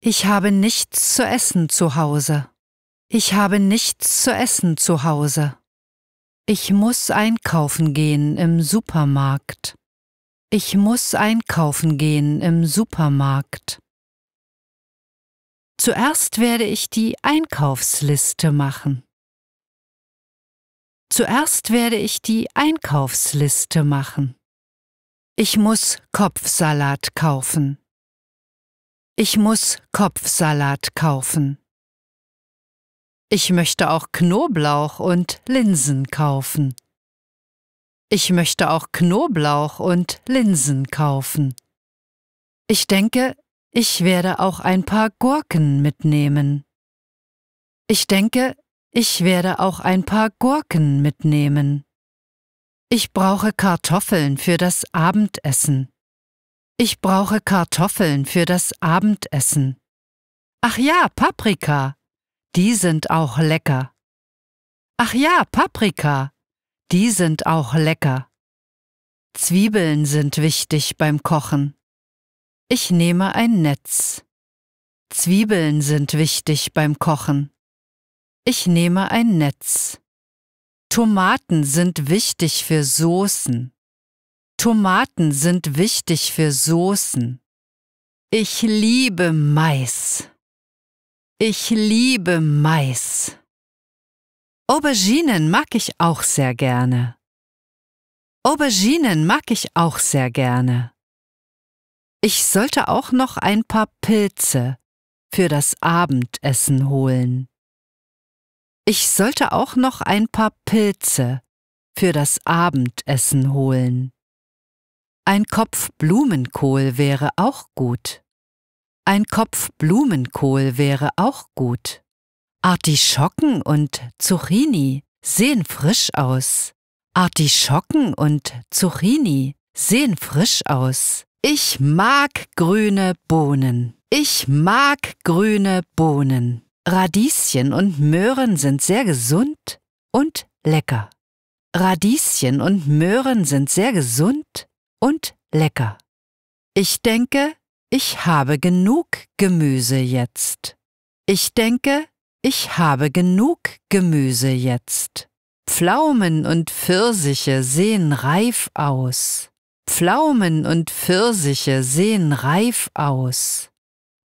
Ich habe nichts zu essen zu Hause. Ich habe nichts zu essen zu Hause. Ich muss einkaufen gehen im Supermarkt. Ich muss einkaufen gehen im Supermarkt. Zuerst werde ich die Einkaufsliste machen. Zuerst werde ich die Einkaufsliste machen. Ich muss Kopfsalat kaufen. Ich muss Kopfsalat kaufen. Ich möchte auch Knoblauch und Linsen kaufen. Ich möchte auch Knoblauch und Linsen kaufen. Ich denke, ich werde auch ein paar Gurken mitnehmen. Ich denke, ich werde auch ein paar Gurken mitnehmen. Ich brauche Kartoffeln für das Abendessen. Ich brauche Kartoffeln für das Abendessen. Ach ja, Paprika. Die sind auch lecker. Ach ja, Paprika. Die sind auch lecker. Zwiebeln sind wichtig beim Kochen. Ich nehme ein Netz. Zwiebeln sind wichtig beim Kochen. Ich nehme ein Netz. Tomaten sind wichtig für Soßen. Tomaten sind wichtig für Soßen. Ich liebe Mais. Ich liebe Mais. Auberginen mag ich auch sehr gerne. Auberginen mag ich auch sehr gerne. Ich sollte auch noch ein paar Pilze für das Abendessen holen. Ich sollte auch noch ein paar Pilze für das Abendessen holen. Ein Kopf Blumenkohl wäre auch gut. Ein Kopf Blumenkohl wäre auch gut. Artischocken und Zucchini sehen frisch aus. Artischocken und Zucchini sehen frisch aus. Ich mag grüne Bohnen. Ich mag grüne Bohnen. Radieschen und Möhren sind sehr gesund und lecker. Radieschen und Möhren sind sehr gesund und lecker. Ich denke, ich habe genug Gemüse jetzt. Ich denke, ich habe genug Gemüse jetzt. Pflaumen und Pfirsiche sehen reif aus. Pflaumen und Pfirsiche sehen reif aus.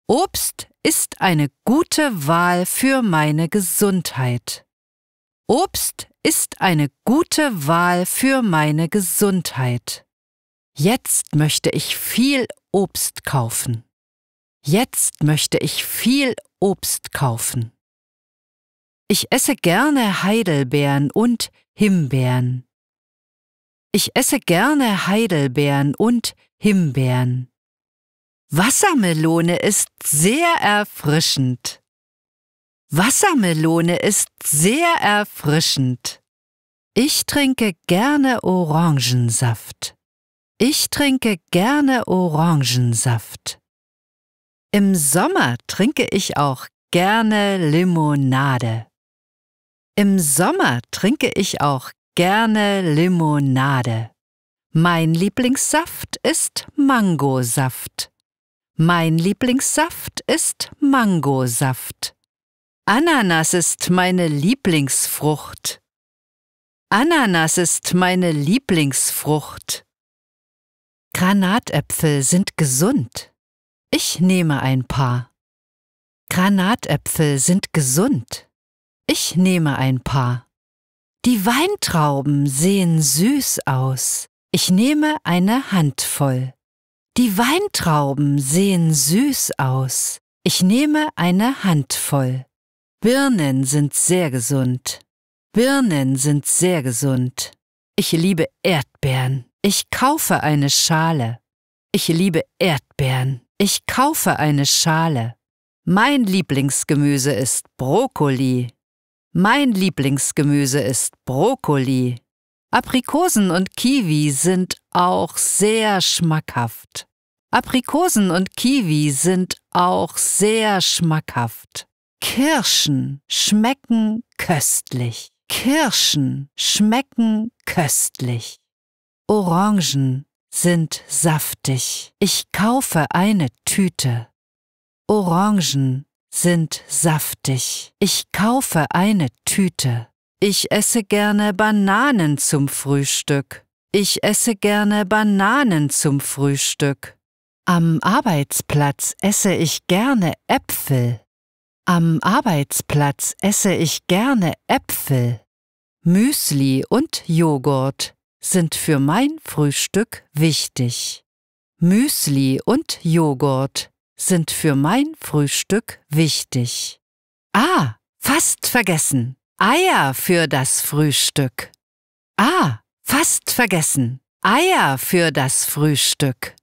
Obst ist eine gute Wahl für meine Gesundheit. Obst ist eine gute Wahl für meine Gesundheit. Jetzt möchte ich viel Obst kaufen. Jetzt möchte ich viel Obst kaufen. Ich esse gerne Heidelbeeren und Himbeeren. Ich esse gerne Heidelbeeren und Himbeeren. Wassermelone ist sehr erfrischend. Wassermelone ist sehr erfrischend. Ich trinke gerne Orangensaft. Ich trinke gerne Orangensaft. Im Sommer trinke ich auch gerne Limonade. Im Sommer trinke ich auch gerne Limonade. Mein Lieblingssaft ist Mangosaft. Mein Lieblingssaft ist Mangosaft. Ananas ist meine Lieblingsfrucht. Ananas ist meine Lieblingsfrucht. Granatäpfel sind gesund. Ich nehme ein paar. Granatäpfel sind gesund. Ich nehme ein paar. Die Weintrauben sehen süß aus. Ich nehme eine Handvoll. Die Weintrauben sehen süß aus. Ich nehme eine Handvoll. Birnen sind sehr gesund. Birnen sind sehr gesund. Ich liebe Erdbeeren. Ich kaufe eine Schale. Ich liebe Erdbeeren. Ich kaufe eine Schale. Mein Lieblingsgemüse ist Brokkoli. Mein Lieblingsgemüse ist Brokkoli. Aprikosen und Kiwi sind auch sehr schmackhaft. Aprikosen und Kiwi sind auch sehr schmackhaft. Kirschen schmecken köstlich. Kirschen schmecken köstlich. Orangen sind saftig. Ich kaufe eine Tüte. Orangen sind saftig. Ich kaufe eine Tüte. Ich esse gerne Bananen zum Frühstück. Ich esse gerne Bananen zum Frühstück. Am Arbeitsplatz esse ich gerne Äpfel. Am Arbeitsplatz esse ich gerne Äpfel. Müsli und Joghurt sind für mein Frühstück wichtig. Müsli und Joghurt sind für mein Frühstück wichtig. Ah, fast vergessen. Eier für das Frühstück. Ah, fast vergessen. Eier für das Frühstück.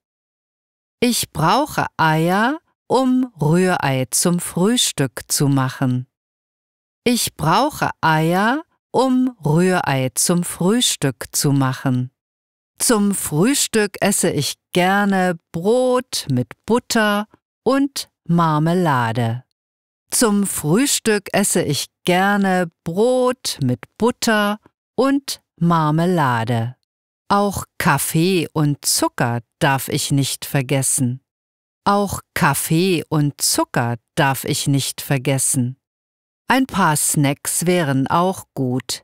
Ich brauche Eier, um Rührei zum Frühstück zu machen. Ich brauche Eier, um Rührei zum Frühstück zu machen. Zum Frühstück esse ich gerne Brot mit Butter und Marmelade. Zum Frühstück esse ich gerne Brot mit Butter und Marmelade. Auch Kaffee und Zucker darf ich nicht vergessen. Auch Kaffee und Zucker darf ich nicht vergessen. Ein paar Snacks wären auch gut.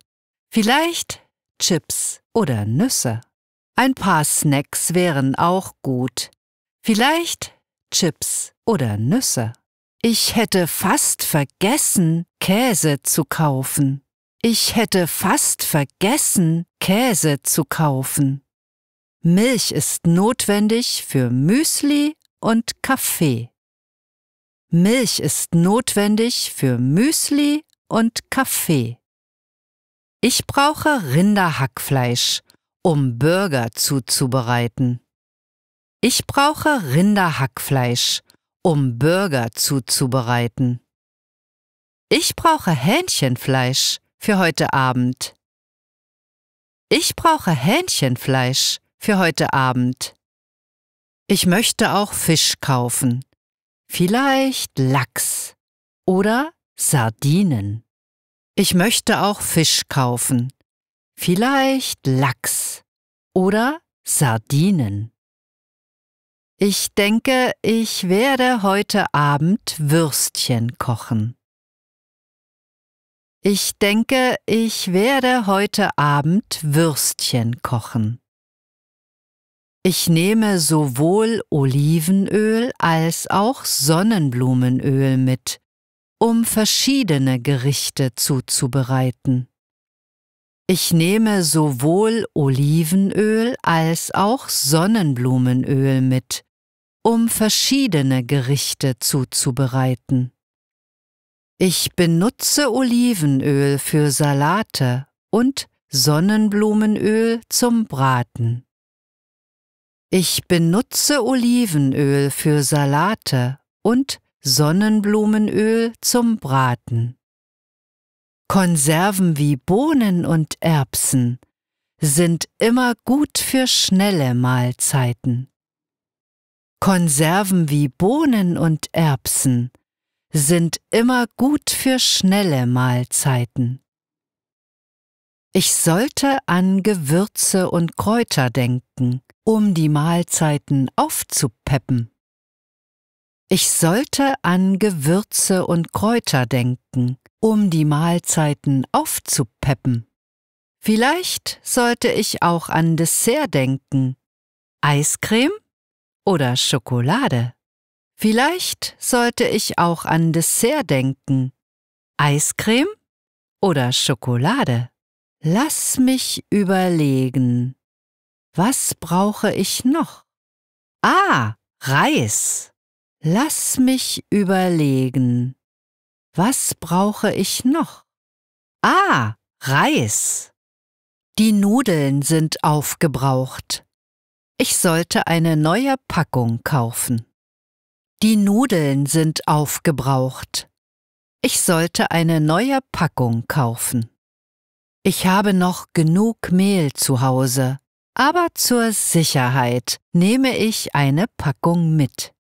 Vielleicht Chips oder Nüsse. Ein paar Snacks wären auch gut. Vielleicht Chips oder Nüsse. Ich hätte fast vergessen, Käse zu kaufen. Ich hätte fast vergessen, Käse zu kaufen. Milch ist notwendig für Müsli und Kaffee. Milch ist notwendig für Müsli und Kaffee. Ich brauche Rinderhackfleisch, um Burger zuzubereiten. Ich brauche Rinderhackfleisch, um Burger zuzubereiten. Ich brauche Hähnchenfleisch für heute Abend. Ich brauche Hähnchenfleisch für heute Abend. Ich möchte auch Fisch kaufen vielleicht Lachs oder Sardinen. Ich möchte auch Fisch kaufen, vielleicht Lachs oder Sardinen. Ich denke, ich werde heute Abend Würstchen kochen. Ich denke, ich werde heute Abend Würstchen kochen. Ich nehme sowohl Olivenöl als auch Sonnenblumenöl mit, um verschiedene Gerichte zuzubereiten. Ich nehme sowohl Olivenöl als auch Sonnenblumenöl mit, um verschiedene Gerichte zuzubereiten. Ich benutze Olivenöl für Salate und Sonnenblumenöl zum Braten. Ich benutze Olivenöl für Salate und Sonnenblumenöl zum Braten. Konserven wie Bohnen und Erbsen sind immer gut für schnelle Mahlzeiten. Konserven wie Bohnen und Erbsen sind immer gut für schnelle Mahlzeiten. Ich sollte an Gewürze und Kräuter denken um die Mahlzeiten aufzupeppen. Ich sollte an Gewürze und Kräuter denken, um die Mahlzeiten aufzupeppen. Vielleicht sollte ich auch an Dessert denken. Eiscreme oder Schokolade? Vielleicht sollte ich auch an Dessert denken. Eiscreme oder Schokolade? Lass mich überlegen. Was brauche ich noch? Ah, Reis. Lass mich überlegen. Was brauche ich noch? Ah, Reis. Die Nudeln sind aufgebraucht. Ich sollte eine neue Packung kaufen. Die Nudeln sind aufgebraucht. Ich sollte eine neue Packung kaufen. Ich habe noch genug Mehl zu Hause. Aber zur Sicherheit nehme ich eine Packung mit.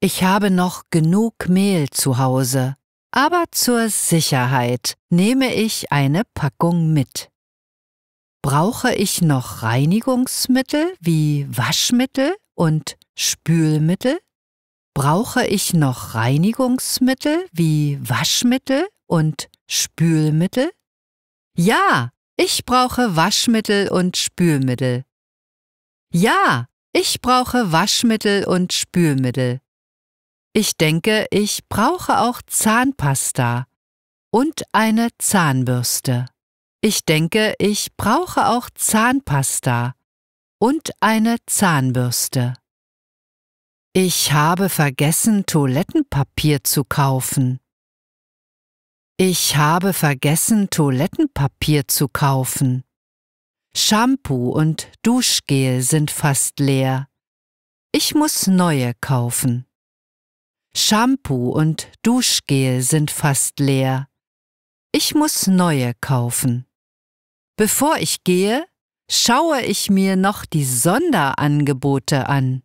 Ich habe noch genug Mehl zu Hause, aber zur Sicherheit nehme ich eine Packung mit. Brauche ich noch Reinigungsmittel wie Waschmittel und Spülmittel? Brauche ich noch Reinigungsmittel wie Waschmittel und Spülmittel? Ja, ich brauche Waschmittel und Spülmittel. Ja, ich brauche Waschmittel und Spülmittel. Ich denke, ich brauche auch Zahnpasta und eine Zahnbürste. Ich denke, ich brauche auch Zahnpasta und eine Zahnbürste. Ich habe vergessen, Toilettenpapier zu kaufen. Ich habe vergessen, Toilettenpapier zu kaufen. Shampoo und Duschgel sind fast leer. Ich muss neue kaufen. Shampoo und Duschgel sind fast leer. Ich muss neue kaufen. Bevor ich gehe, schaue ich mir noch die Sonderangebote an.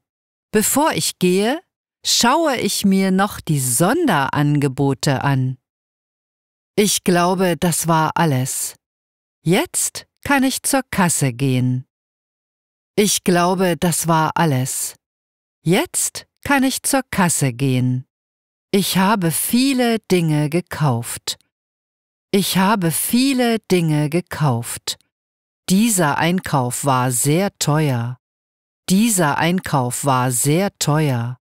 Bevor ich gehe, schaue ich mir noch die Sonderangebote an. Ich glaube, das war alles. Jetzt kann ich zur Kasse gehen. Ich glaube, das war alles. Jetzt kann ich zur Kasse gehen. Ich habe viele Dinge gekauft. Ich habe viele Dinge gekauft. Dieser Einkauf war sehr teuer. Dieser Einkauf war sehr teuer.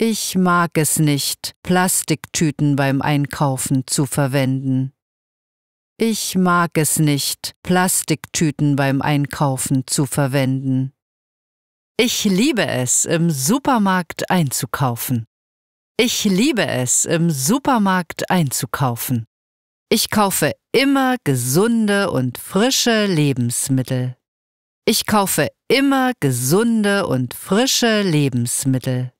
Ich mag es nicht, Plastiktüten beim Einkaufen zu verwenden. Ich mag es nicht, Plastiktüten beim Einkaufen zu verwenden. Ich liebe es, im Supermarkt einzukaufen. Ich liebe es, im Supermarkt einzukaufen. Ich kaufe immer gesunde und frische Lebensmittel. Ich kaufe immer gesunde und frische Lebensmittel.